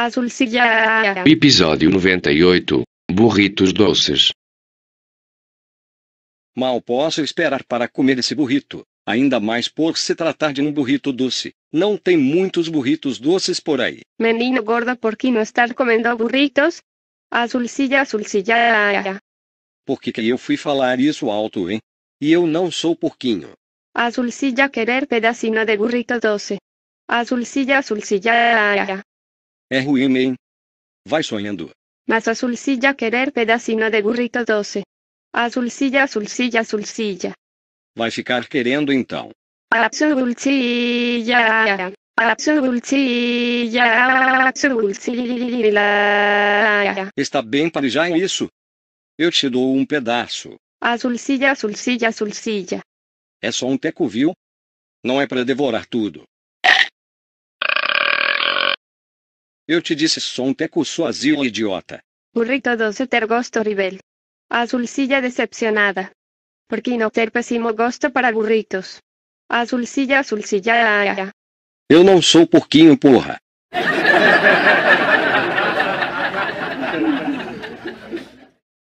Azul Cigarra. Episódio 98 Burritos doces. Mal posso esperar para comer esse burrito, ainda mais por se tratar de um burrito doce. Não tem muitos burritos doces por aí. Menino gordo, por que não estar comendo burritos? Azulcilla, azulcilla. Por que, que eu fui falar isso alto, hein? E eu não sou porquinho. Azulcilla querer pedacinho de burrito doce. Azulcilla, azulcilla. É ruim, hein? Vai sonhando. Mas a Sulcilla querer pedacinho de burrito doce. A Sulcilla, Sulcilla, Sulcilla. Vai ficar querendo então. A Sulcilla. A Sulcilla. A Sulcilla. Está bem para já é isso? Eu te dou um pedaço. A Sulcilla, Sulcilla, Sulcilla. É só um teco, viu? Não é para devorar tudo. Eu te disse sonte cusuazil idiota. Burrito doce ter gosto rebel. Azulcilla decepcionada. Por que não ter péssimo gosto para burritos? Azulcilla, azulcilla, ah, ah, ah. Eu não sou porquinho, porra.